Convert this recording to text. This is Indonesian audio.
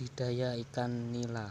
budidaya ikan nila